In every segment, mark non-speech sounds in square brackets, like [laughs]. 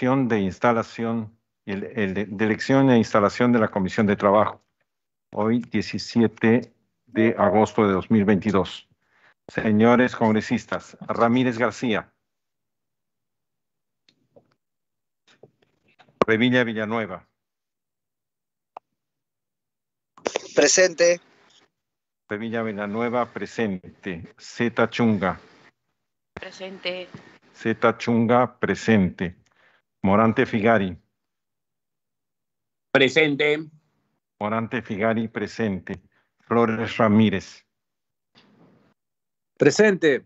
de instalación, de elección e instalación de la Comisión de Trabajo, hoy 17 de agosto de 2022. Señores congresistas, Ramírez García. Revilla Villanueva. Presente. Revilla Villanueva, presente. Zeta Chunga. Presente. Zeta Chunga, presente. Morante Figari. Presente. Morante Figari, presente. Flores Ramírez. Presente.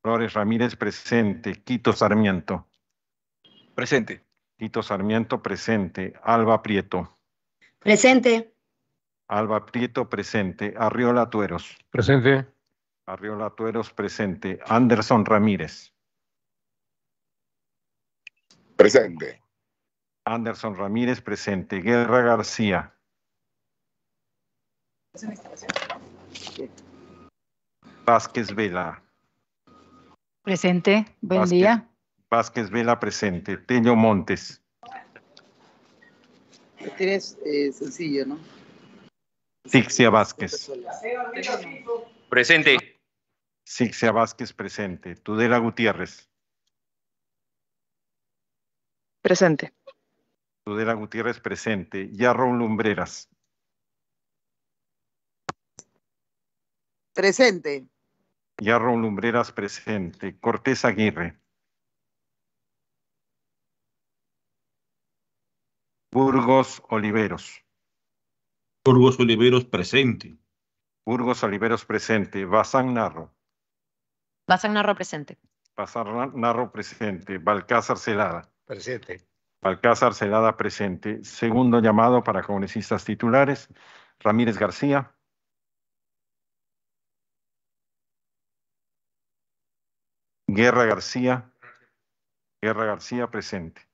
Flores Ramírez, presente. Quito Sarmiento. Presente. Quito Sarmiento, presente. Alba Prieto. Presente. Alba Prieto, presente. Arriola Tueros. Presente. Arriola Tueros, presente. Anderson Ramírez. Presente. Anderson Ramírez, presente. Guerra García. Vázquez Vela. Presente, buen día. Vázquez Vela, presente. Teño Montes. ¿Tienes eh, sencillo, ¿no? Sixia Vázquez. Presente. Sixia Vázquez, presente. Tudela Gutiérrez. Presente. Tudela Gutiérrez, presente. Yarron Lumbreras. Presente. Yarron Lumbreras, presente. Cortés Aguirre. Burgos Oliveros. Burgos Oliveros, presente. Burgos Oliveros, presente. Bazán Narro. Narro, presente. Bazán Narro, presente. Balcázar Celada. Presente. Alcázar Celada, presente. Segundo llamado para congresistas titulares. Ramírez García. Guerra García. Guerra García, presente.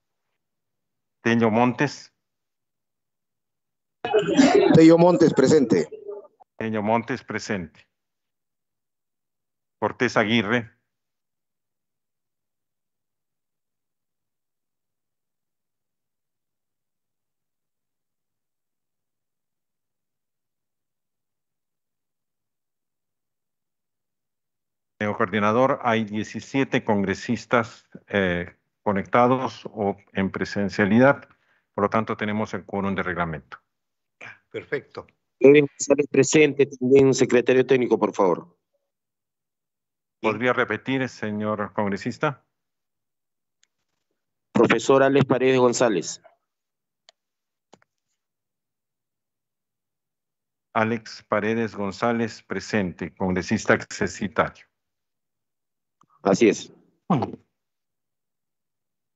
Teño Montes. Teño Montes, presente. Teño Montes, presente. Cortés Aguirre. coordinador hay 17 congresistas eh, conectados o en presencialidad. Por lo tanto, tenemos el quórum de reglamento. Perfecto. Deben estar presente también un secretario técnico, por favor. ¿Podría repetir, señor congresista? Profesor Alex Paredes González. Alex Paredes González, presente, congresista accesitario. Así es.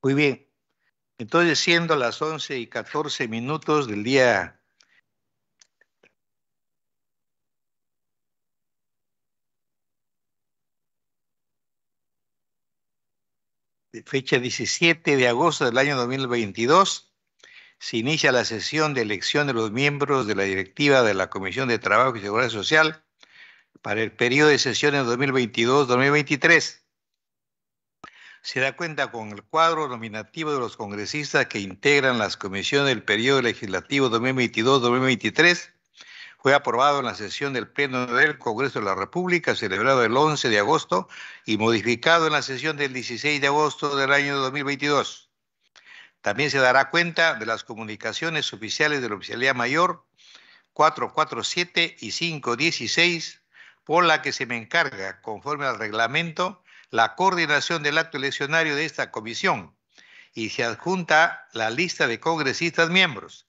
Muy bien. Entonces, siendo las 11 y 14 minutos del día de fecha 17 de agosto del año 2022, se inicia la sesión de elección de los miembros de la directiva de la Comisión de Trabajo y Seguridad Social para el periodo de sesiones 2022-2023 se da cuenta con el cuadro nominativo de los congresistas que integran las comisiones del periodo legislativo 2022-2023. Fue aprobado en la sesión del Pleno del Congreso de la República, celebrado el 11 de agosto y modificado en la sesión del 16 de agosto del año 2022. También se dará cuenta de las comunicaciones oficiales de la Oficialía Mayor 447 y 516, por la que se me encarga, conforme al reglamento, la coordinación del acto eleccionario de esta comisión y se adjunta la lista de congresistas miembros.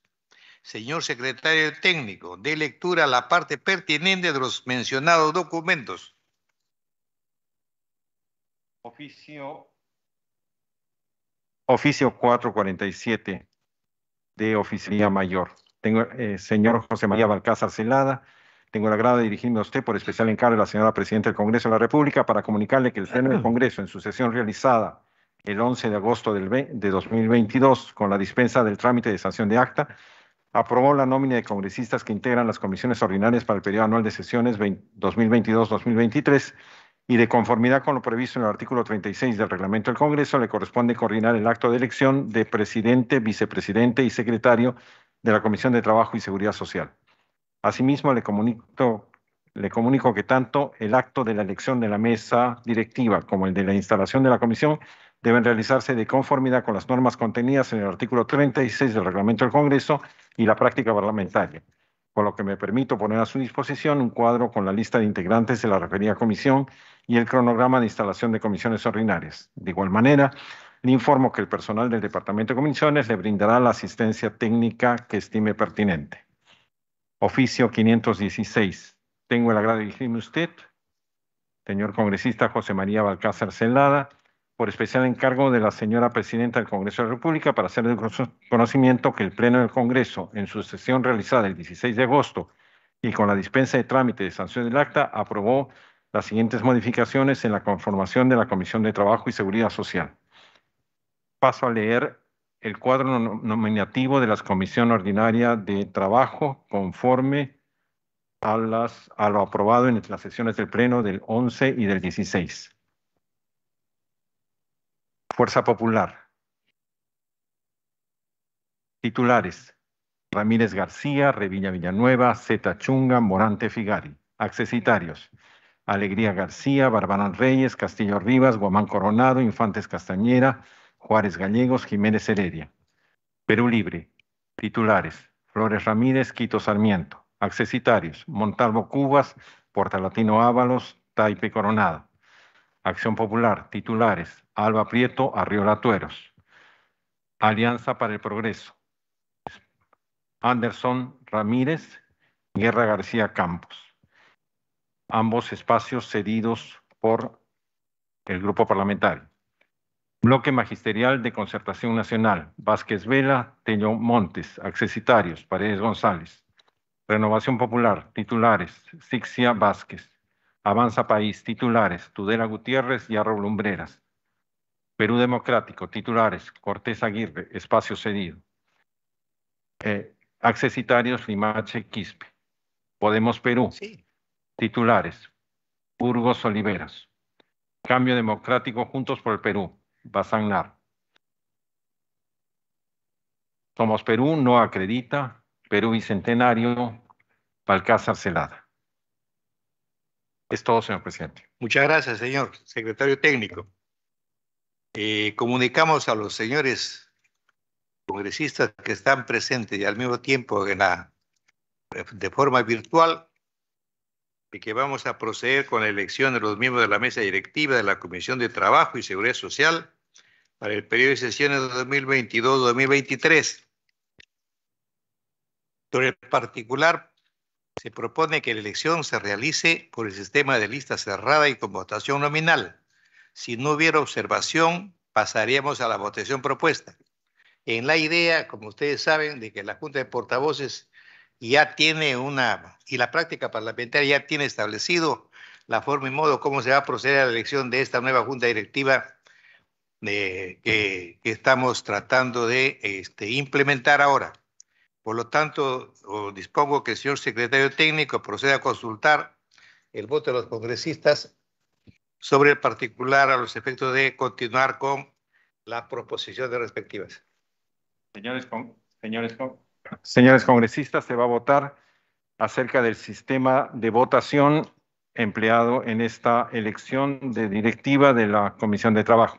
Señor secretario técnico, dé lectura a la parte pertinente de los mencionados documentos. Oficio Oficio 447 de Oficina Mayor. Tengo eh, señor José María Balcázar Celada, tengo el agrado de dirigirme a usted por especial encargo de la señora Presidenta del Congreso de la República para comunicarle que el Pleno del [clears throat] Congreso, en su sesión realizada el 11 de agosto del de 2022, con la dispensa del trámite de sanción de acta, aprobó la nómina de congresistas que integran las comisiones ordinarias para el periodo anual de sesiones 2022-2023 y de conformidad con lo previsto en el artículo 36 del reglamento del Congreso, le corresponde coordinar el acto de elección de presidente, vicepresidente y secretario de la Comisión de Trabajo y Seguridad Social. Asimismo, le comunico, le que tanto el acto de la elección de la mesa directiva como el de la instalación de la comisión deben realizarse de conformidad con las normas contenidas en el artículo 36 del reglamento del Congreso y la práctica parlamentaria, por lo que me permito poner a su disposición un cuadro con la lista de integrantes de la referida comisión y el cronograma de instalación de comisiones ordinarias. De igual manera, le informo que el personal del Departamento de Comisiones le brindará la asistencia técnica que estime pertinente. Oficio 516. Tengo el agrado de dirigirme a usted, señor congresista José María Balcázar Celada, por especial encargo de la señora presidenta del Congreso de la República, para hacerle el conocimiento que el Pleno del Congreso, en su sesión realizada el 16 de agosto y con la dispensa de trámite de sanción del acta, aprobó las siguientes modificaciones en la conformación de la Comisión de Trabajo y Seguridad Social. Paso a leer el cuadro nominativo de la Comisión Ordinaria de Trabajo conforme a, lo aprobado en las sesiones del Pleno del 11 y del 16. Fuerza Popular. Titulares. Ramírez García, Revilla Villanueva, Zeta Chunga, Morante Figari. Accesitarios. Alegría García, Barbarán Reyes, Castillo Rivas, Guamán Coronado, Infantes Castañera, Juárez Gallegos, Jiménez Heredia. Perú Libre. Titulares. Flores Ramírez, Quito Sarmiento. Accesitarios. Montalvo Cubas, Latino, Ábalos, Taipe Coronado. Acción Popular. Titulares. Alba Prieto, Arriola Tueros. Alianza para el Progreso. Anderson Ramírez, Guerra García Campos. Ambos espacios cedidos por el grupo parlamentario. Bloque Magisterial de Concertación Nacional, Vázquez Vela, Teño Montes, Accesitarios, Paredes González. Renovación Popular, titulares, Sixia Vázquez. Avanza País, titulares, Tudela Gutiérrez y Arro Lumbreras. Perú Democrático, titulares, Cortés Aguirre, Espacio Cedido. Eh, accesitarios, Limache Quispe. Podemos Perú, titulares, Burgos Oliveras. Cambio Democrático, Juntos por el Perú, va a Somos Perú, no acredita, Perú Bicentenario, Balcázar Celada. Es todo, señor presidente. Muchas gracias, señor secretario técnico. Eh, comunicamos a los señores congresistas que están presentes y al mismo tiempo en la, de forma virtual y que vamos a proceder con la elección de los miembros de la mesa directiva de la Comisión de Trabajo y Seguridad Social para el periodo de sesiones 2022-2023. Sobre el particular, se propone que la elección se realice por el sistema de lista cerrada y con votación nominal. Si no hubiera observación, pasaríamos a la votación propuesta. En la idea, como ustedes saben, de que la Junta de Portavoces y ya tiene una, y la práctica parlamentaria ya tiene establecido la forma y modo cómo se va a proceder a la elección de esta nueva junta directiva de, eh, que, estamos tratando de este, implementar ahora. Por lo tanto, dispongo que el señor secretario técnico proceda a consultar el voto de los congresistas sobre el particular a los efectos de continuar con la proposición respectivas. Señores, con, señores, con señores congresistas, se va a votar acerca del sistema de votación empleado en esta elección de directiva de la Comisión de Trabajo.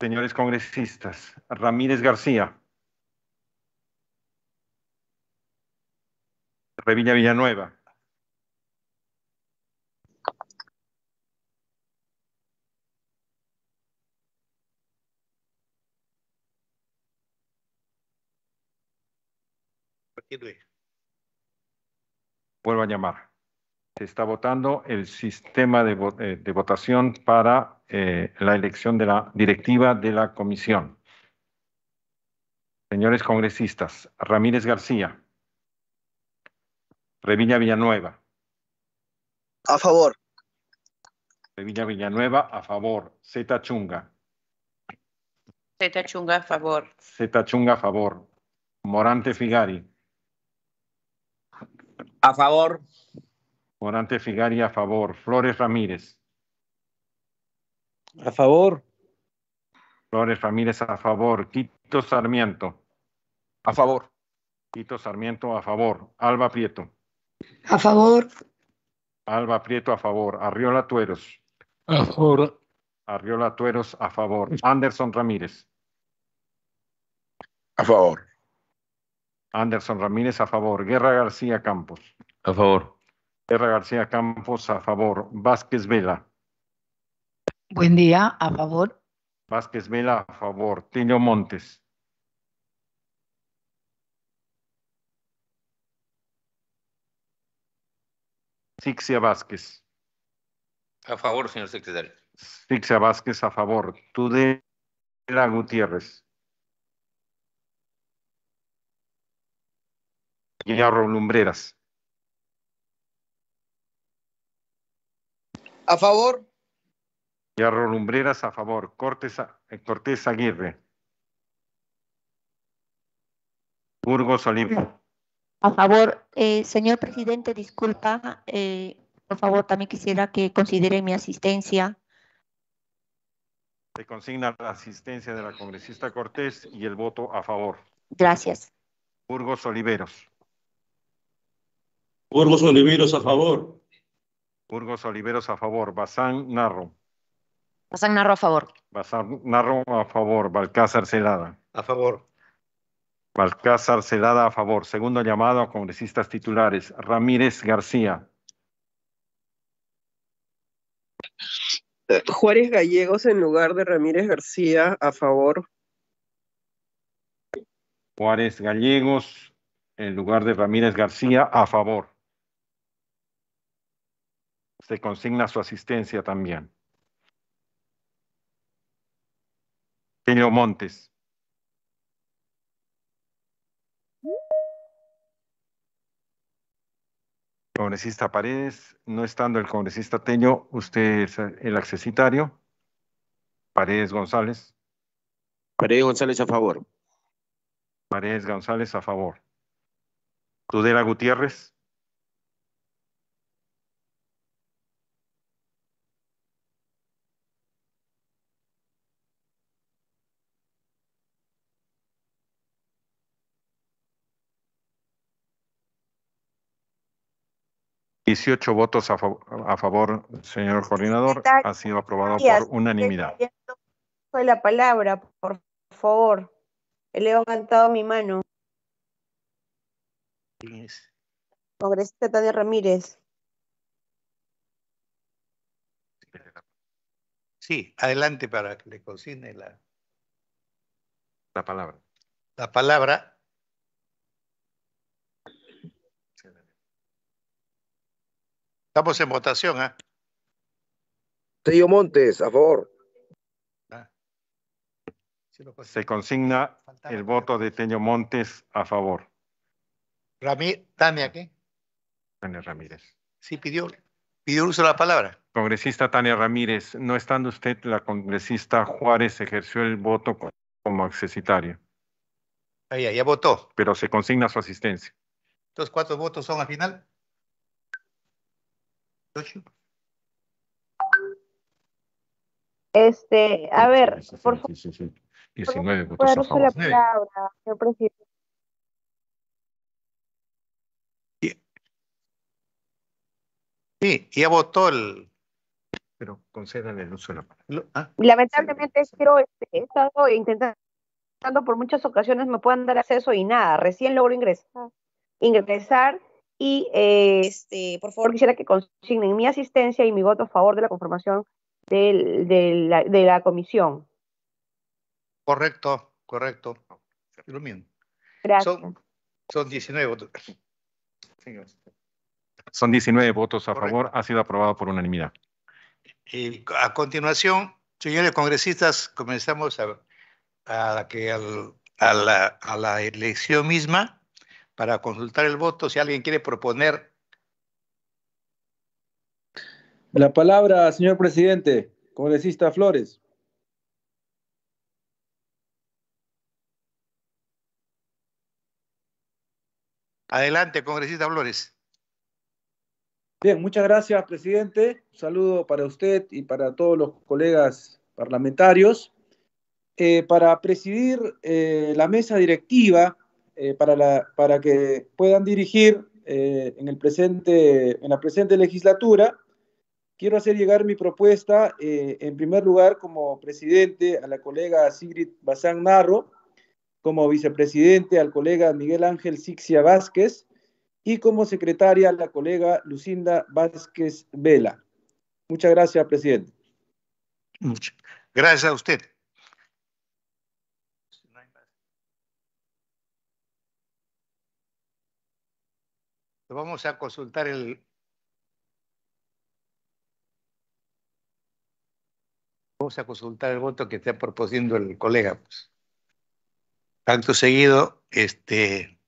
Señores congresistas, Ramírez García. Revilla Villanueva. Vuelvo a llamar. Se está votando el sistema de, eh, votación para eh, la elección de la directiva de la comisión. Señores congresistas, Ramírez García. Revilla Villanueva. A favor. Revilla Villanueva, a favor. Zeta Chunga. Zeta Chunga, a favor. Zeta Chunga, a favor. Morante Figari. A favor. Morante Figari a favor. Flores Ramírez. A favor. Flores Ramírez a favor. Quito Sarmiento. A favor. Quito Sarmiento a favor. Alba Prieto. A favor. Alba Prieto a favor. Arriola Tueros. A favor. Arriola Tueros a favor. Anderson Ramírez. A favor. Anderson Ramírez a favor. Guerra García Campos. A favor. Guerra García Campos a favor. Vázquez Vela. Buen día, a favor. Vázquez Vela a favor. Tilio Montes. Sixia Vázquez. A favor, señor secretario. Sixia Vázquez a favor. Tudela Gutiérrez. Lumbreras. A favor. Guiñarro Lumbreras a favor. Cortés, eh, Cortés Aguirre. Burgos Olimpia. A favor, eh, señor presidente, disculpa, eh, por favor, también quisiera que considere mi asistencia. Se consigna la asistencia de la congresista Cortés y el voto a favor. Gracias. Burgos Oliveros. Burgos Oliveros a favor. Burgos Oliveros a favor. Bazán Narro. Bazán Narro a favor. Bazán Narro a favor. Balcázar Celada. A favor. Balcázar Celada a favor. Segundo llamado a congresistas titulares. Ramírez García. Juárez Gallegos en lugar de Ramírez García a favor. Juárez Gallegos en lugar de Ramírez García a favor se consigna su asistencia también. Teño Montes. Congresista Paredes, no estando el congresista Teño, usted es el accesitario. Paredes González. Paredes González a favor. Paredes González a favor. Tudela Gutiérrez. 18 votos a, favor, señor coordinador. Ha sido aprobado por unanimidad. Fue la palabra, por favor. Le he levantado mi mano. Congresista Tania Ramírez. Sí, adelante para que le consigne la, la palabra. La palabra Estamos en votación, ¿ah? ¿eh? Montes, a favor. Ah. Se consigna el voto de Teño Montes a favor. Tania, ¿qué? Tania Ramírez. Sí, pidió, pidió uso de la palabra. Congresista Tania Ramírez, no estando usted, la congresista Juárez ejerció el voto como accesitario. Ahí, ya, ya votó. Pero se consigna su asistencia. Entonces, ¿cuántos votos son al final? Este, a ver, por favor. 19 votos favor. Sí, ya votó el. Pero concedan el uso de la ah, palabra. Lamentablemente, quiero, este, he estado intentando por muchas ocasiones, me puedan dar acceso y nada. Recién logro ingresar, ingresar y este, por favor, quisiera que consignen mi asistencia y mi voto a favor de la conformación de, la, comisión. Correcto, correcto. Gracias. Son, 19 votos. Son 19 votos a favor, ha sido aprobado por unanimidad. Y a continuación, señores congresistas, comenzamos a la elección misma para consultar el voto, si alguien quiere proponer. La palabra, señor presidente, congresista Flores. Adelante, congresista Flores. Bien, muchas gracias, presidente. Un saludo para usted y para todos los colegas parlamentarios. Eh, para presidir eh, la mesa directiva eh, para, la, para que puedan dirigir eh, en, el presente, en la presente legislatura. Quiero hacer llegar mi propuesta, eh, en primer lugar, como presidente a la colega Sigrid Bazán Narro, como vicepresidente al colega Miguel Ángel Sixia Vázquez y como secretaria a la colega Lucinda Vázquez Vela. Muchas gracias, presidente. Muchas gracias a usted. Vamos a consultar el... Vamos a consultar el voto que está proponiendo el colega. Pues. tanto seguido, este,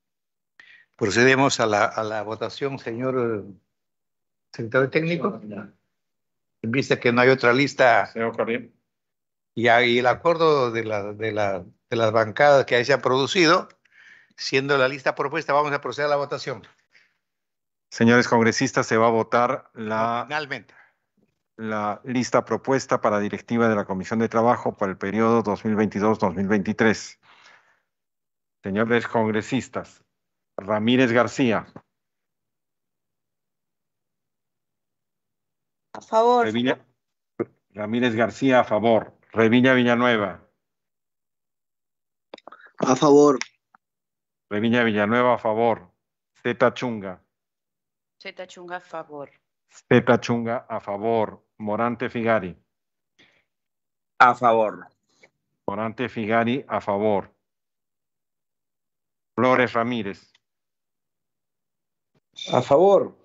procedemos a la, votación, señor secretario técnico. Viste que no hay otra lista. Señor Y, el acuerdo de, la, de, las bancadas que se ha producido, siendo la lista propuesta, vamos a proceder a la votación. Señores congresistas, se va a votar la, la lista propuesta para directiva de la Comisión de Trabajo para el periodo 2022-2023. Señores congresistas, Ramírez García. A favor. Ramírez García, a favor. Reviña Villanueva. A favor. Reviña Villanueva, a favor. Zeta Chunga. Zeta Chunga a favor. Zeta Chunga a favor. Morante Figari. A favor. Morante Figari a favor. Flores Ramírez. A favor.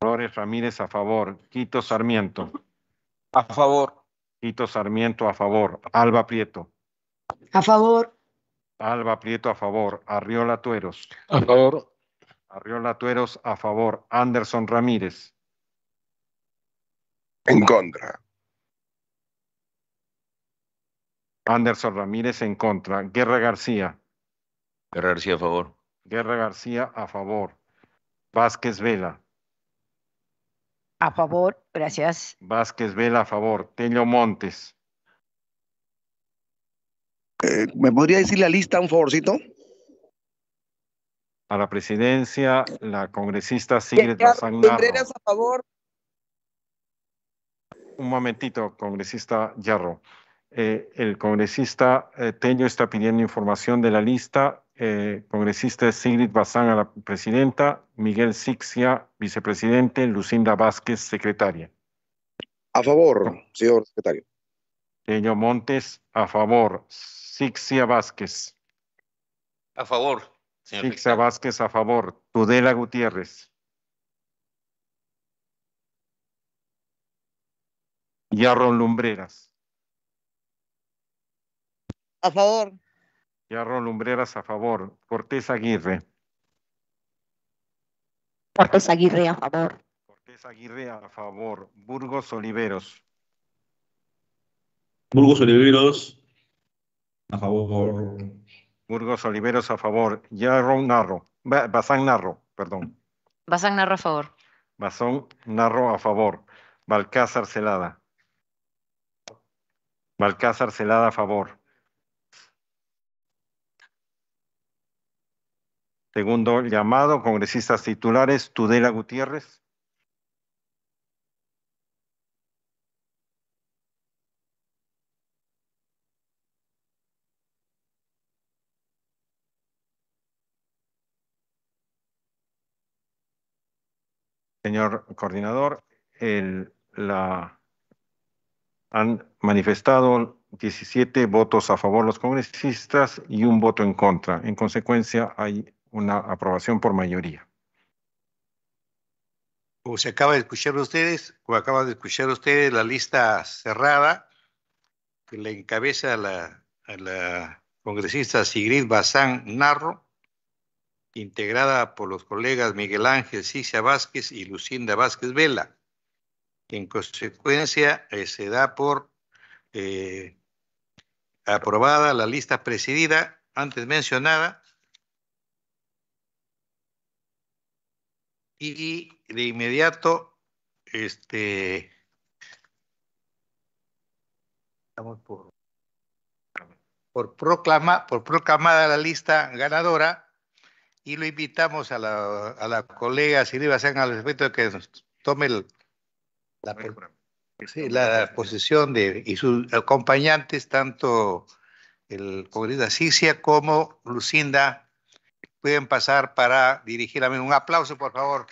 Flores Ramírez a favor. Quito Sarmiento. A favor. Quito Sarmiento a favor. Alba Prieto. A favor. Alba Prieto a favor. Arriola Tueros. A favor. Arriola Tueros a favor. Anderson Ramírez. En contra. Anderson Ramírez en contra. Guerra García. Guerra García a favor. Guerra García a favor. Vázquez Vela. A favor, gracias. Vázquez Vela a favor. Tello Montes. Eh, ¿Me podría decir la lista un favorcito? a la presidencia la congresista Sigrid Bazán a favor. Un momentito, congresista Yarro. Eh, el congresista eh, Teño está pidiendo información de la lista. Eh, congresista Sigrid Bazán a la presidenta, Miguel Sixia, vicepresidente, Lucinda Vázquez, secretaria. A favor, señor secretario. Teño Montes, a favor. Sixia Vázquez. A favor. Ixa Vázquez a favor. Tudela Gutiérrez. Yarron Lumbreras. A favor. Yarron Lumbreras a favor. Cortés Aguirre. Cortés Aguirre a favor. Cortés Aguirre a favor. Burgos Oliveros. Burgos Oliveros a favor. Burgos Oliveros a favor. Yarrow Narro. Bazán Narro, perdón. Bazán Narro a favor. Bazón Narro a favor. Balcázar Celada. Balcázar Celada a favor. Segundo llamado, congresistas titulares, Tudela Gutiérrez. señor coordinador, la, han manifestado 17 votos a favor los congresistas y un voto en contra. En consecuencia, hay una aprobación por mayoría. Como se acaba de escuchar ustedes, o acaba de escuchar ustedes, la lista cerrada que le encabeza la, a la congresista Sigrid Bazán Narro integrada por los colegas Miguel Ángel Cicia Vázquez y Lucinda Vázquez Vela. En consecuencia, eh, se da por eh, aprobada la lista presidida antes mencionada y de inmediato este por por, proclama, por proclamada la lista ganadora y lo invitamos a la, a la colega Silvia Sánchez al respecto que nos tome la, posición de, y sus acompañantes, tanto el congresista Cicia como Lucinda, pueden pasar para dirigir a mí. Un aplauso, por favor.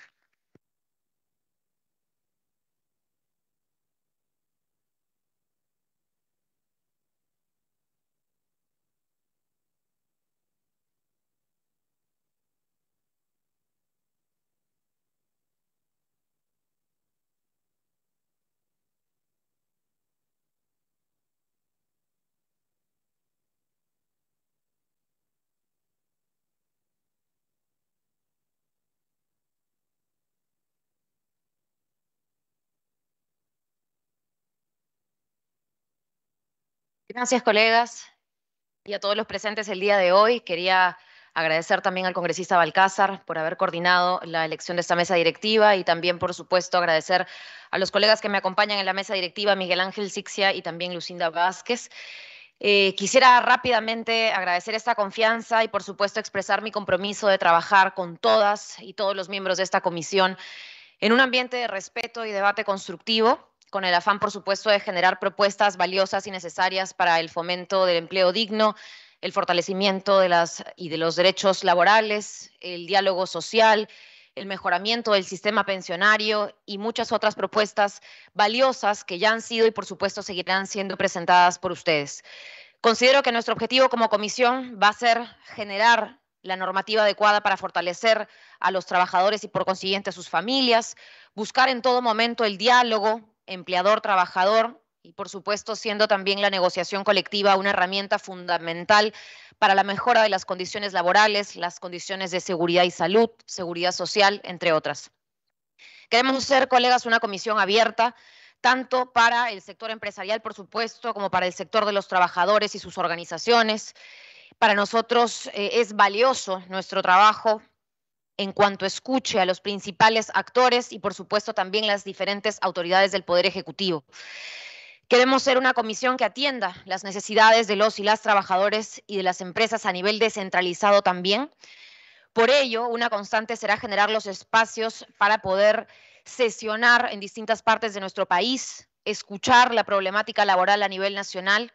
Gracias, colegas, y a todos los presentes el día de hoy. Quería agradecer también al congresista Balcázar por haber coordinado la elección de esta mesa directiva y también, por supuesto, agradecer a los colegas que me acompañan en la mesa directiva, Miguel Ángel Sixia y también Lucinda Vázquez. Eh, quisiera rápidamente agradecer esta confianza y, por supuesto, expresar mi compromiso de trabajar con todas y todos los miembros de esta comisión en un ambiente de respeto y debate constructivo con el afán, por supuesto, de generar propuestas valiosas y necesarias para el fomento del empleo digno, el fortalecimiento de las y de los derechos laborales, el diálogo social, el mejoramiento del sistema pensionario y muchas otras propuestas valiosas que ya han sido y por supuesto seguirán siendo presentadas por ustedes. Considero que nuestro objetivo como comisión va a ser generar la normativa adecuada para fortalecer a los trabajadores y por consiguiente a sus familias, buscar en todo momento el diálogo, empleador-trabajador y, por supuesto, siendo también la negociación colectiva una herramienta fundamental para la mejora de las condiciones laborales, las condiciones de seguridad y salud, seguridad social, entre otras. Queremos ser, colegas, una comisión abierta, tanto para el sector empresarial, por supuesto, como para el sector de los trabajadores y sus organizaciones. Para nosotros eh, es valioso nuestro trabajo en cuanto escuche a los principales actores y, por supuesto, también las diferentes autoridades del Poder Ejecutivo. Queremos ser una comisión que atienda las necesidades de los y las trabajadores y de las empresas a nivel descentralizado también. Por ello, una constante será generar los espacios para poder sesionar en distintas partes de nuestro país, escuchar la problemática laboral a nivel nacional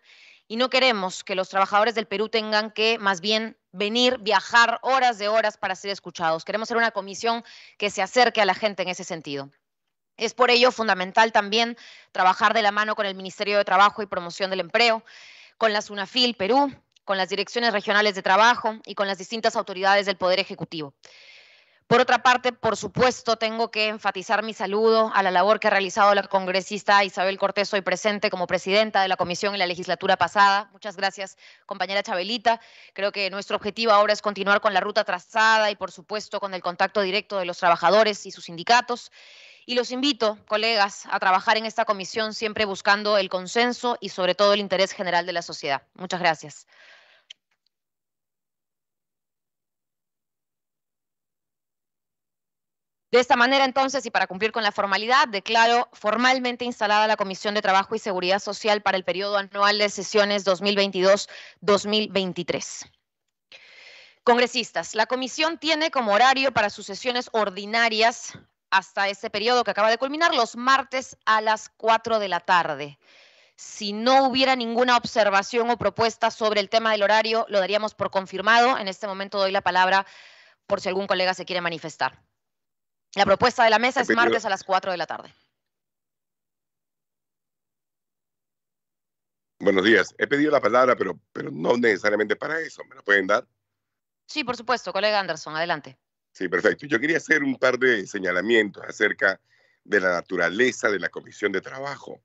y no queremos que los trabajadores del Perú tengan que más bien venir, viajar horas de horas para ser escuchados. Queremos ser una comisión que se acerque a la gente en ese sentido. Es por ello fundamental también trabajar de la mano con el Ministerio de Trabajo y Promoción del Empleo, con la SUNAFIL Perú, con las direcciones regionales de trabajo y con las distintas autoridades del Poder Ejecutivo. Por otra parte, por supuesto, tengo que enfatizar mi saludo a la labor que ha realizado la congresista Isabel Cortés, hoy presente como presidenta de la comisión en la legislatura pasada. Muchas gracias, compañera Chabelita. Creo que nuestro objetivo ahora es continuar con la ruta trazada y, por supuesto, con el contacto directo de los trabajadores y sus sindicatos. Y los invito, colegas, a trabajar en esta comisión siempre buscando el consenso y sobre todo el interés general de la sociedad. Muchas gracias. De esta manera, entonces, y para cumplir con la formalidad, declaro formalmente instalada la Comisión de Trabajo y Seguridad Social para el periodo anual de sesiones 2022-2023. Congresistas, la comisión tiene como horario para sus sesiones ordinarias hasta este periodo que acaba de culminar los martes a las 4 de la tarde. Si no hubiera ninguna observación o propuesta sobre el tema del horario, lo daríamos por confirmado. En este momento doy la palabra por si algún colega se quiere manifestar. La propuesta de la mesa es martes a las 4 de la tarde. Buenos días. He pedido la palabra, pero, pero no necesariamente para eso. ¿Me la pueden dar? Sí, por supuesto, colega Anderson. Adelante. Sí, perfecto. Yo quería hacer un par de señalamientos acerca de la naturaleza de la Comisión de Trabajo.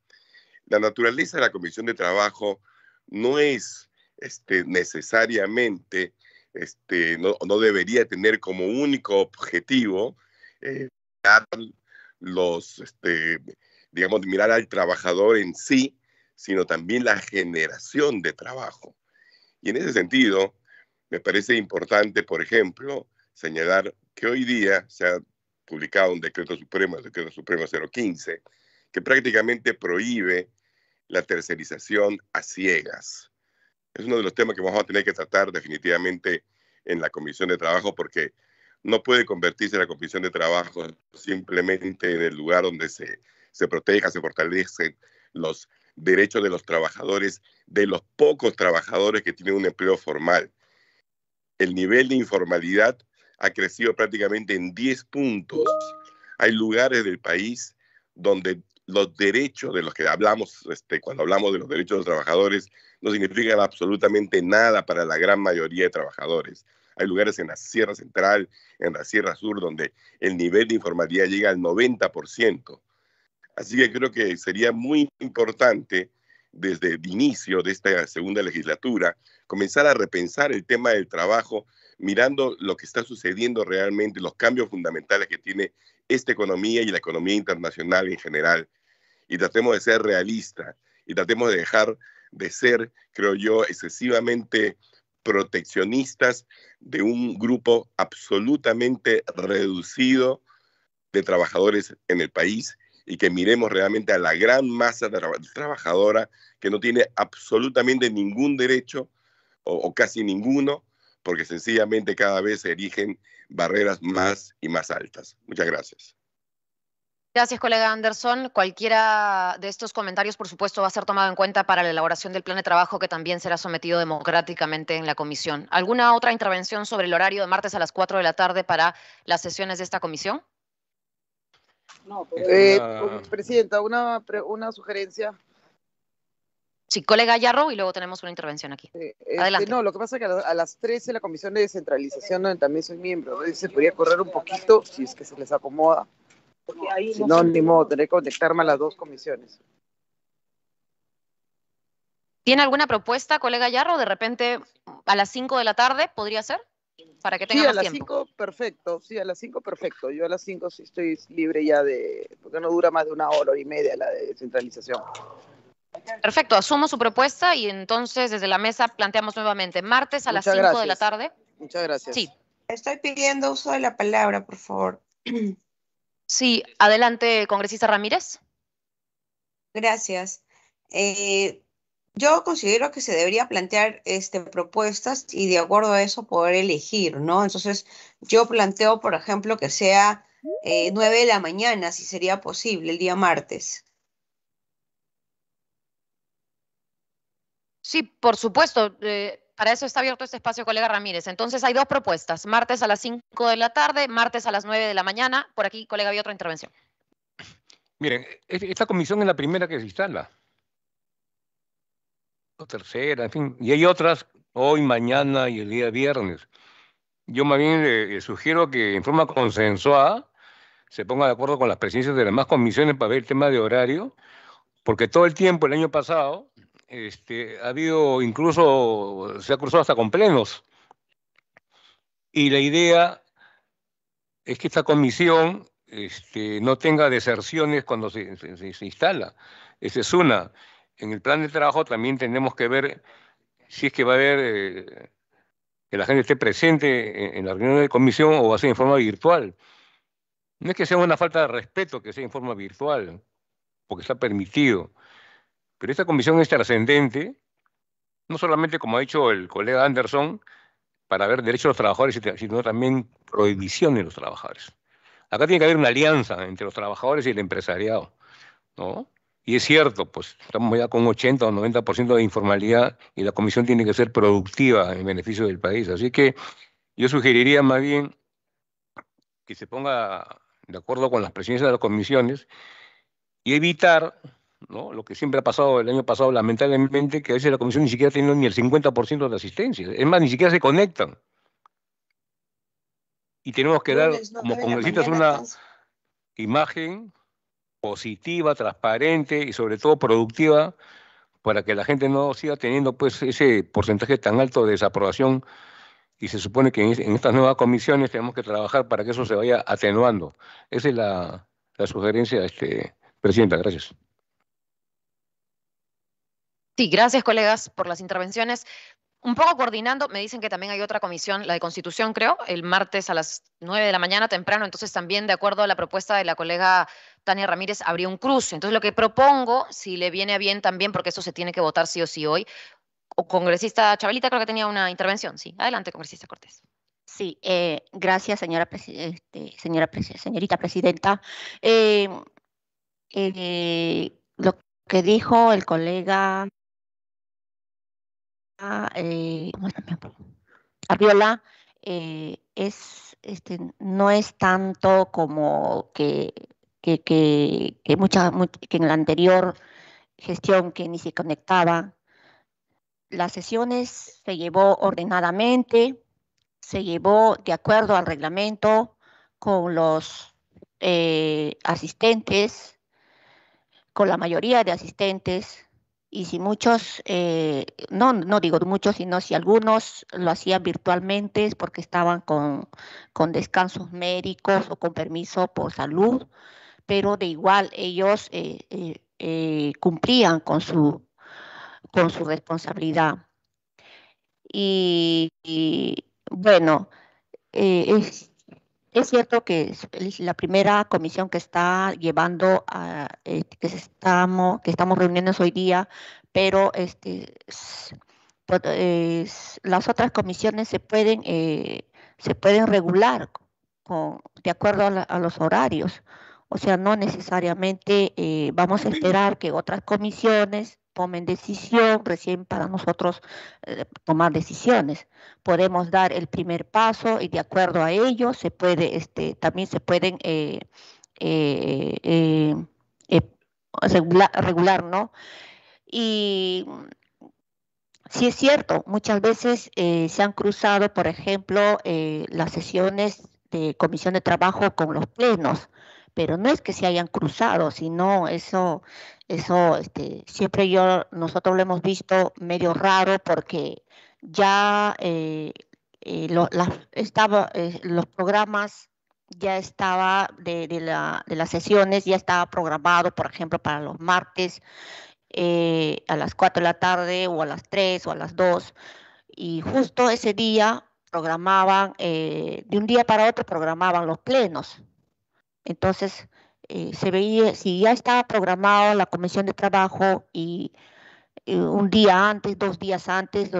La naturaleza de la Comisión de Trabajo no es este, necesariamente, este, no, no debería tener como único objetivo eh, los, este, digamos, mirar al trabajador en sí, sino también la generación de trabajo. Y en ese sentido, me parece importante, por ejemplo, señalar que hoy día se ha publicado un decreto supremo, el decreto supremo 015, que prácticamente prohíbe la tercerización a ciegas. Es uno de los temas que vamos a tener que tratar definitivamente en la Comisión de Trabajo porque no puede convertirse en la Comisión de Trabajo simplemente en el lugar donde se, se proteja, se fortalecen los derechos de los trabajadores, de los pocos trabajadores que tienen un empleo formal. El nivel de informalidad ha crecido prácticamente en 10 puntos. Hay lugares del país donde los derechos de los que hablamos, este, cuando hablamos de los derechos de los trabajadores, no significan absolutamente nada para la gran mayoría de trabajadores. Hay lugares en la Sierra Central, en la Sierra Sur, donde el nivel de informalidad llega al 90%. Así que creo que sería muy importante desde el inicio de esta segunda legislatura comenzar a repensar el tema del trabajo mirando lo que está sucediendo realmente, los cambios fundamentales que tiene esta economía y la economía internacional en general. Y tratemos de ser realistas y tratemos de dejar de ser, creo yo, excesivamente proteccionistas de un grupo absolutamente reducido de trabajadores en el país y que miremos realmente a la gran masa de trabajadora que no tiene absolutamente ningún derecho o, casi ninguno, porque sencillamente cada vez se erigen barreras más y más altas. Muchas gracias. Gracias, colega Anderson. Cualquiera de estos comentarios, por supuesto, va a ser tomado en cuenta para la elaboración del plan de trabajo que también será sometido democráticamente en la comisión. ¿Alguna otra intervención sobre el horario de martes a las 4 de la tarde para las sesiones de esta comisión? No, pues, eh, eh, pues, Presidenta, una, sugerencia. Sí, colega Yarro, y luego tenemos una intervención aquí. Eh, este, Adelante. no, lo que pasa es que a las 13 la Comisión de Descentralización, donde también soy miembro, se podría correr un poquito si es que se les acomoda. Sinónimo, tendré que conectarme a las dos comisiones. ¿Tiene alguna propuesta, colega Yarro? De repente a las 5 de la tarde podría ser, para que tenga sí, a las 5, perfecto. Sí, a las 5, perfecto. Yo a las 5 sí estoy libre ya de, porque no dura más de una hora, y media la descentralización. Perfecto, asumo su propuesta y entonces desde la mesa planteamos nuevamente martes a las 5 de la tarde. Muchas gracias. Sí. Estoy pidiendo uso de la palabra, por favor. [clears throat] Sí, adelante, congresista Ramírez. Gracias. Eh, yo considero que se debería plantear este, propuestas y de acuerdo a eso poder elegir, ¿no? Entonces, yo planteo, por ejemplo, que sea eh, nueve de la mañana, si sería posible, el día martes. Sí, por supuesto. Eh, para eso está abierto este espacio, colega Ramírez. Entonces hay dos propuestas, martes a las 5 de la tarde, martes a las 9 de la mañana. Por aquí, colega, había otra intervención. Miren, e-, e-, esta comisión es la primera que se instala. O tercera, en fin. Y hay otras hoy, mañana y el día viernes. Yo más bien le sugiero que en forma consensuada se ponga de acuerdo con las presidencias de las demás comisiones para ver el tema de horario, porque todo el tiempo, el año pasado, este, ha habido incluso, se ha cruzado hasta con plenos. Y la idea es que esta comisión este, no tenga deserciones cuando se, instala. Esa es una. En el plan de trabajo también tenemos que ver si es que va a haber eh, que la gente esté presente en, en la reunión de comisión o va a ser en forma virtual. No es que sea una falta de respeto que sea en forma virtual, porque está permitido. Pero esta comisión es trascendente, no solamente como ha dicho el colega Anderson, para ver derechos de los trabajadores, sino también prohibición de los trabajadores. Acá tiene que haber una alianza entre los trabajadores y el empresariado, ¿no? Y es cierto, pues estamos ya con 80 o 90% de informalidad y la comisión tiene que ser productiva en beneficio del país. Así que yo sugeriría más bien que se ponga de acuerdo con las presidencias de las comisiones y evitar lo que siempre ha pasado el año pasado, lamentablemente, que a veces la comisión ni siquiera tiene ni el 50% de asistencia. Es más, ni siquiera se conectan. Y tenemos que dar, como congresistas, una imagen positiva, transparente y sobre todo productiva para que la gente no siga teniendo pues ese porcentaje tan alto de desaprobación y se supone que en, estas nuevas comisiones tenemos que trabajar para que eso se vaya atenuando. Esa es la, la sugerencia, este, Presidenta. Gracias. Sí, gracias colegas por las intervenciones. Un poco coordinando, me dicen que también hay otra comisión, la de Constitución, creo, el martes a las nueve de la mañana temprano, entonces también de acuerdo a la propuesta de la colega Tania Ramírez, habría un cruce. Entonces lo que propongo, si le viene a bien también, porque eso se tiene que votar sí o sí hoy, o congresista Chabelita creo que tenía una intervención, sí. Adelante, congresista Cortés. Sí, eh, gracias señora, este, señorita presidenta. Eh, eh, lo que dijo el colega eh, A Viola eh, es, este, no es tanto como que, que, que en la anterior gestión que ni se conectaba. Las sesiones se llevó ordenadamente, se llevó de acuerdo al reglamento con los eh, asistentes, con la mayoría de asistentes, y si muchos, eh, no, digo muchos, sino si algunos lo hacían virtualmente es porque estaban con, descansos médicos o con permiso por salud, pero de igual ellos eh, eh, cumplían con su, con su responsabilidad. Y, y bueno, es es cierto que es la primera comisión que está llevando, a, eh, que, estamos, que estamos reuniendo hoy día, pero este, pues, las otras comisiones se pueden, eh, se pueden regular de acuerdo a, los horarios. O sea, no necesariamente eh, vamos a esperar que otras comisiones tomen decisión, recién para nosotros eh, tomar decisiones. Podemos dar el primer paso y de acuerdo a ello se puede, este, también se pueden eh, eh, regular, regular, ¿no? Y sí es cierto, muchas veces se han cruzado, por ejemplo, las sesiones de comisión de trabajo con los plenos pero no es que se hayan cruzado, sino eso, eso, este, siempre yo, nosotros lo hemos visto medio raro porque ya eh, eh, eh, los programas ya estaba de, las sesiones, ya estaba programado, por ejemplo, para los martes a las 4 de la tarde o a las 3 o a las 2. Y justo ese día programaban, de un día para otro programaban los plenos entonces, eh, se veía, si ya estaba programado la comisión de trabajo y eh, un día antes, dos días antes,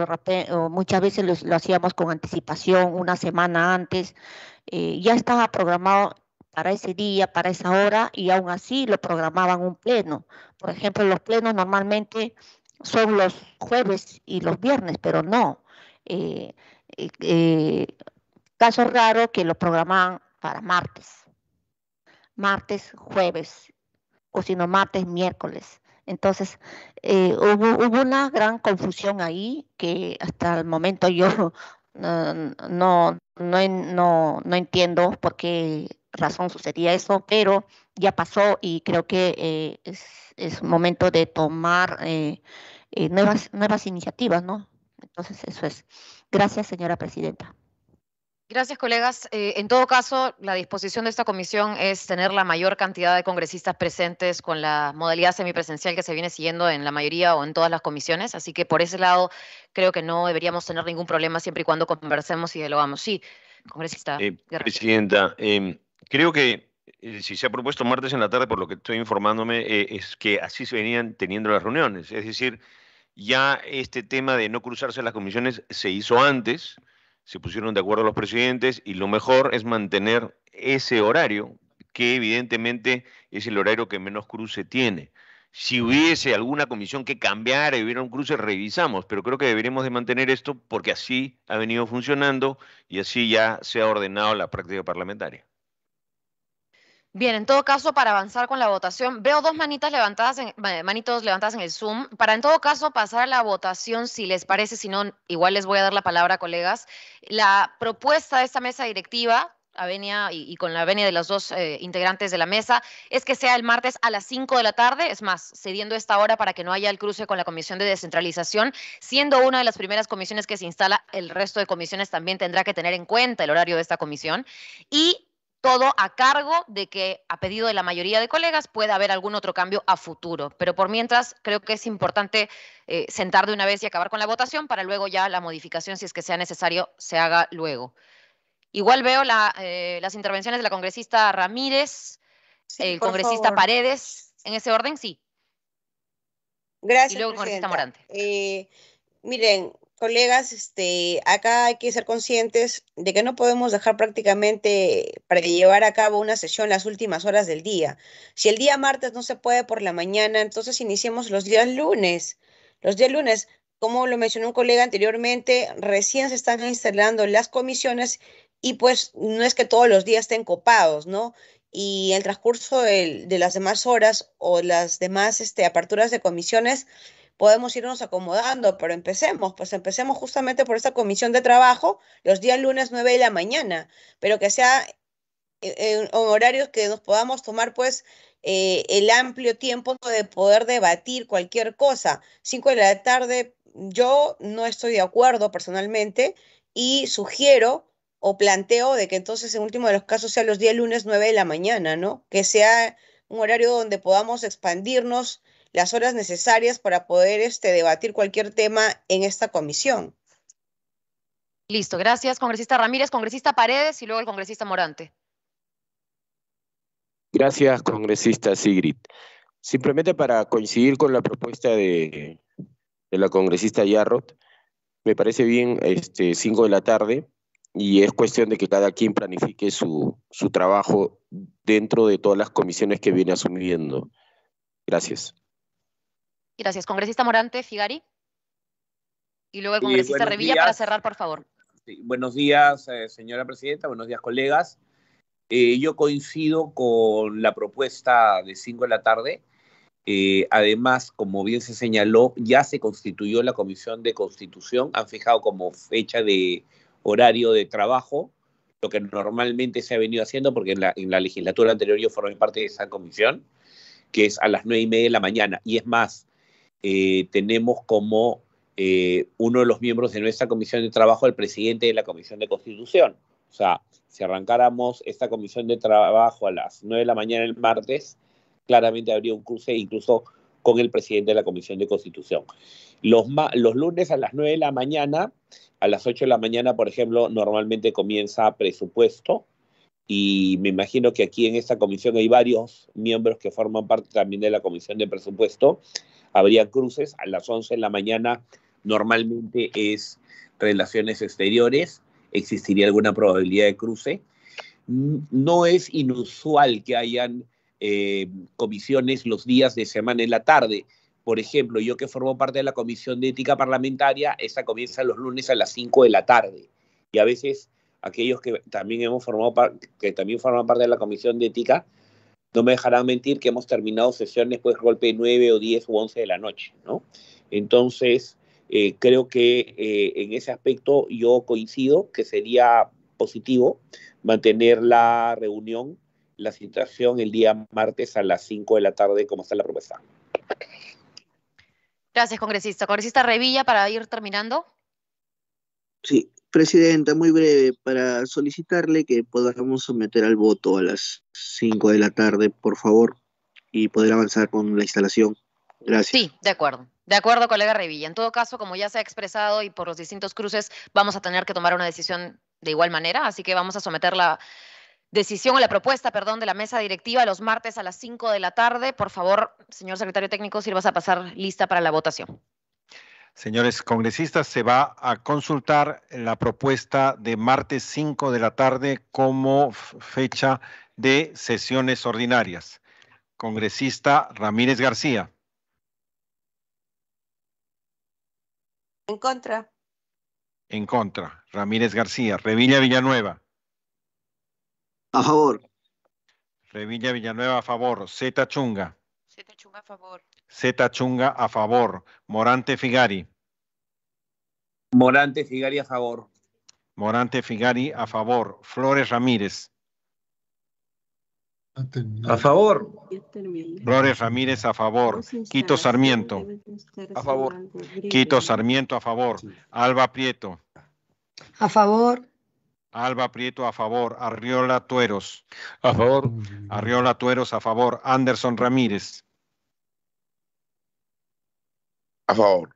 muchas veces lo, hacíamos con anticipación, una semana antes, eh, ya estaba programado para ese día, para esa hora, y aún así lo programaban un pleno. Por ejemplo, los plenos normalmente son los jueves y los viernes, pero no. caso raro que lo programan para martes martes, jueves, o si no, martes, miércoles. Entonces, eh, hubo, una gran confusión ahí que hasta el momento yo [laughs] no, no, no, no entiendo por qué razón sucedía eso, pero ya pasó y creo que eh, es, momento de tomar eh, nuevas, nuevas iniciativas, ¿no? Entonces, eso es. Gracias, señora presidenta. Gracias, colegas. Eh, en todo caso, la disposición de esta comisión es tener la mayor cantidad de congresistas presentes con la modalidad semipresencial que se viene siguiendo en la mayoría o en todas las comisiones. Así que por ese lado, creo que no deberíamos tener ningún problema siempre y cuando conversemos y dialogamos. Sí, congresista. Eh, presidenta, em, creo que eh, si se ha propuesto martes en la tarde, por lo que estoy informándome, es que así se venían teniendo las reuniones. Es decir, ya este tema de no cruzarse las comisiones se hizo antes se pusieron de acuerdo los presidentes y lo mejor es mantener ese horario, que evidentemente es el horario que menos cruce tiene. Si hubiese alguna comisión que cambiara y hubiera un cruce, revisamos, pero creo que deberíamos de mantener esto porque así ha venido funcionando y así ya se ha ordenado la práctica parlamentaria. Bien, en todo caso, para avanzar con la votación, veo dos manitas levantadas en, manitos levantadas en el Zoom. Para en todo caso pasar a la votación, si les parece, si no, igual les voy a dar la palabra, colegas. La propuesta de esta mesa directiva, avenia y, con la avenia de los dos eh, integrantes de la mesa, es que sea el martes a las 5 de la tarde, es más, cediendo esta hora para que no haya el cruce con la Comisión de Descentralización, siendo una de las primeras comisiones que se instala, el resto de comisiones también tendrá que tener en cuenta el horario de esta comisión. Y todo a cargo de que, a pedido de la mayoría de colegas, pueda haber algún otro cambio a futuro. Pero por mientras, creo que es importante eh, sentar de una vez y acabar con la votación para luego ya la modificación, si es que sea necesario, se haga luego. Igual veo eh, las intervenciones de la congresista Ramírez, el congresista Paredes, en ese orden, sí. Gracias. Y luego el congresista Morante. Eh, miren, colegas, este, acá hay que ser conscientes de que no podemos dejar prácticamente para llevar a cabo una sesión las últimas horas del día. Si el día martes no se puede por la mañana, entonces iniciemos los días lunes. Los días lunes, como lo mencionó un colega anteriormente, recién se están instalando las comisiones y pues no es que todos los días estén copados, ¿no? Y el transcurso de, las demás horas o las demás este, aperturas de comisiones, podemos irnos acomodando, pero empecemos, pues empecemos justamente por esa comisión de trabajo los días lunes 9 de la mañana, pero que sea en e-, horarios que nos podamos tomar pues eh, el amplio tiempo de poder debatir cualquier cosa. 5 de la tarde yo no estoy de acuerdo personalmente y sugiero o planteo de que entonces en último de los casos sea los días lunes 9 de la mañana, ¿no? Que sea un horario donde podamos expandirnos las horas necesarias para poder este, debatir cualquier tema en esta comisión. Listo, gracias, congresista Ramírez, congresista Paredes y luego el congresista Morante. Gracias, congresista Sigrid. Simplemente para coincidir con la propuesta de, la congresista Yarrot, me parece bien este, cinco de la tarde y es cuestión de que cada quien planifique su, su trabajo dentro de todas las comisiones que viene asumiendo. Gracias. Gracias. Congresista Morante, Figari. Y luego el congresista Revilla para cerrar, por favor. buenos días, eh, señora presidenta. Buenos días, colegas. Eh, yo coincido con la propuesta de 5 de la tarde. Eh, además, como bien se señaló, ya se constituyó la Comisión de Constitución. Han fijado como fecha de horario de trabajo, lo que normalmente se ha venido haciendo, porque en la, en la legislatura anterior yo formé parte de esa comisión, que es a las nueve y media de la mañana. Y es más, eh, tenemos como eh, uno de los miembros de nuestra comisión de trabajo el presidente de la comisión de constitución. O sea, si arrancáramos esta comisión de trabajo a las 9 de la mañana el martes, claramente habría un cruce incluso con el presidente de la comisión de constitución. Los, los lunes a las 9 de la mañana, a las 8 de la mañana, por ejemplo, normalmente comienza presupuesto y me imagino que aquí en esta comisión hay varios miembros que forman parte también de la comisión de presupuesto habría cruces. A las 11 de la mañana normalmente es relaciones exteriores, existiría alguna probabilidad de cruce. No es inusual que hayan eh, comisiones los días de semana en la tarde. Por ejemplo, yo que formo parte de la Comisión de Ética Parlamentaria, esa comienza los lunes a las 5 de la tarde. Y a veces aquellos que también hemos formado que también forman parte de la Comisión de Ética, no me dejarán mentir que hemos terminado sesiones pues golpe 9 o 10 o 11 de la noche, ¿no? Entonces, eh, creo que eh, en ese aspecto yo coincido que sería positivo mantener la reunión, la situación el día martes a las 5 de la tarde, como está la propuesta. Gracias, congresista. Congresista Revilla, para ir terminando. Sí, Presidenta, muy breve, para solicitarle que podamos someter al voto a las 5 de la tarde, por favor, y poder avanzar con la instalación. Gracias. Sí, de acuerdo. De acuerdo, colega Revilla. En todo caso, como ya se ha expresado y por los distintos cruces, vamos a tener que tomar una decisión de igual manera, así que vamos a someter la decisión o la propuesta, perdón, de la mesa directiva los martes a las 5 de la tarde. Por favor, señor secretario técnico, sirvas a pasar lista para la votación. Señores congresistas, se va a consultar la propuesta de martes 5 de la tarde como fecha de sesiones ordinarias. Congresista Ramírez García. En contra. En contra. Ramírez García. Revilla Villanueva. A favor. Revilla Villanueva a favor. Zeta Chunga. Zeta Chunga a favor. Zeta Chunga a favor. Morante Figari. Morante Figari a favor. Morante Figari a favor. Flores Ramírez. A favor. Flores Ramírez a favor. Quito Sarmiento. A favor. Quito Sarmiento a favor. Alba Prieto. A favor. Alba Prieto a favor. Arriola Tueros. A favor. Arriola Tueros a favor. Anderson Ramírez. A favor.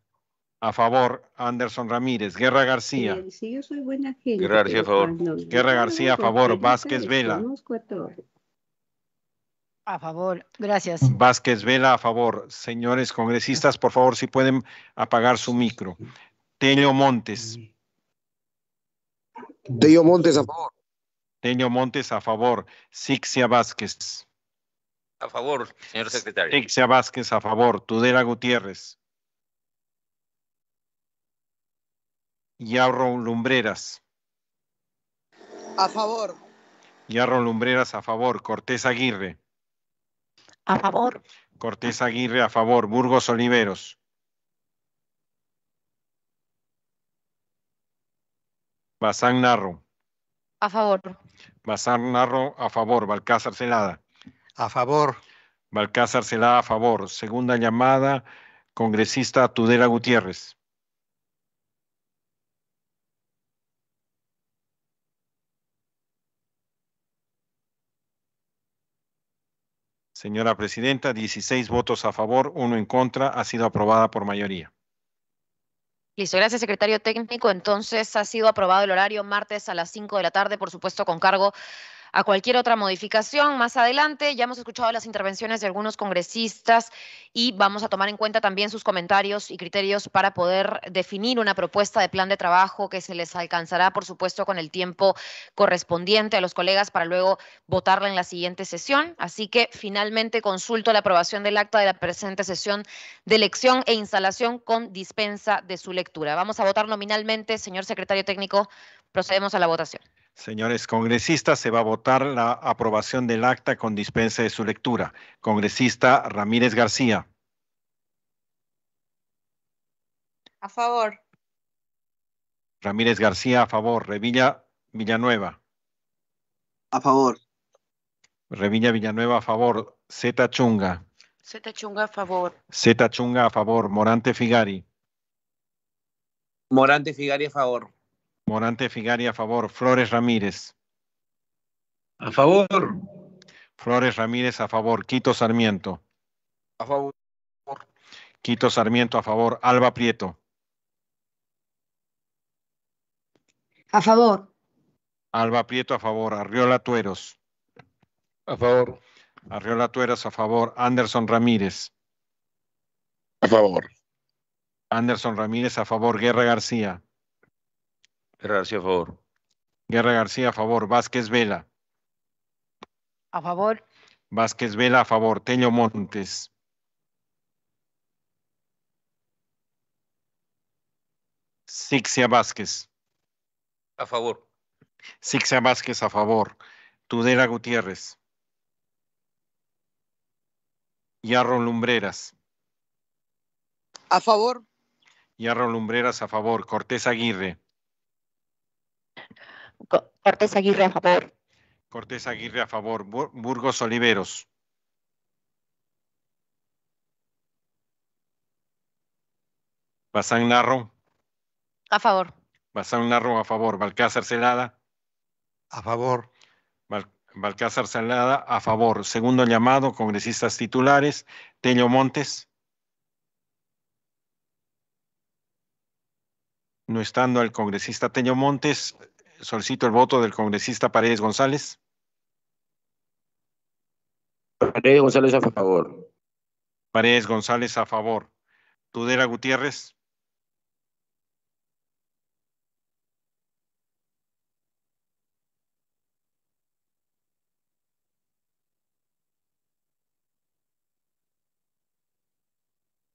A favor, Anderson Ramírez. Guerra García. yo soy buena gente, Guerra García a favor. Guerra García a favor. Vázquez Vela. A favor, gracias. Vázquez Vela a favor. Señores congresistas, por favor, si pueden apagar su micro. Tenio Montes. Tenio Montes a favor. Tenio Montes a favor. Sixia Vázquez. A favor, señor secretario. Sixia Vázquez a favor. Tudela Gutiérrez. Yarro Lumbreras. A favor. Yarro Lumbreras a favor. Cortés Aguirre. A favor. Cortés Aguirre a favor. Burgos Oliveros. Bazán Narro. A favor. Bazán Narro a favor. Balcázar Celada. A favor. Balcázar Celada a favor. Segunda llamada, congresista Tudela Gutiérrez. Señora presidenta, 16 votos a favor, uno en contra. Ha sido aprobada por mayoría. Listo, gracias secretario técnico. Entonces ha sido aprobado el horario martes a las 5 de la tarde, por supuesto, con cargo a cualquier otra modificación más adelante. Ya hemos escuchado las intervenciones de algunos congresistas y vamos a tomar en cuenta también sus comentarios y criterios para poder definir una propuesta de plan de trabajo que se les alcanzará, por supuesto, con el tiempo correspondiente a los colegas para luego votarla en la siguiente sesión. Así que finalmente consulto la aprobación del acta de la presente sesión de elección e instalación con dispensa de su lectura. Vamos a votar nominalmente. Señor secretario técnico, procedemos a la votación. Señores congresistas, se va a votar la aprobación del acta con dispensa de su lectura. Congresista Ramírez García. A favor. Ramírez García, a favor. Revilla Villanueva. A favor. Revilla Villanueva, a favor. Zeta Chunga. Zeta Chunga, a favor. Zeta Chunga, a favor. Morante Figari. Morante Figari, a favor. Morante Figari a favor. Flores Ramírez. A favor. Flores Ramírez a favor. Quito Sarmiento. A favor. Quito Sarmiento a favor. Alba Prieto. A favor. Alba Prieto a favor. Arriola Tueros. A favor. Arriola Tueros a favor. Anderson Ramírez. A favor. Anderson Ramírez a favor. Guerra García. Guerra García a favor. Guerra García a favor. Vázquez Vela. A favor. Vázquez Vela a favor. Teño Montes. Sixia Vázquez. A favor. Sixia Vázquez a favor. Tudela Gutiérrez. Yarro Lumbreras. A favor. Yarro Lumbreras a favor. Cortés Aguirre. Cortés Aguirre a favor. Cortés Aguirre a favor. Burgos Oliveros. Basán Narro. A favor. Basán Narro a favor. Balcázar Celada. A favor. Balcázar Celada a favor. Segundo llamado, congresistas titulares. Tello Montes. No estando el congresista Teño Montes, solicito el voto del congresista Paredes González. Paredes González a favor. Paredes González a favor. Tudela Gutiérrez.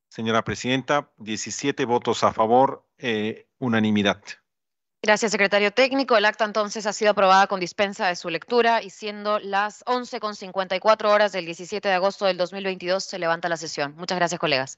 Señora Presidenta, 17 votos a favor, eh, unanimidad. Gracias, secretario técnico. El acta entonces ha sido aprobada con dispensa de su lectura y siendo las 11.54 horas del 17 de agosto del 2022 se levanta la sesión. Muchas gracias, colegas.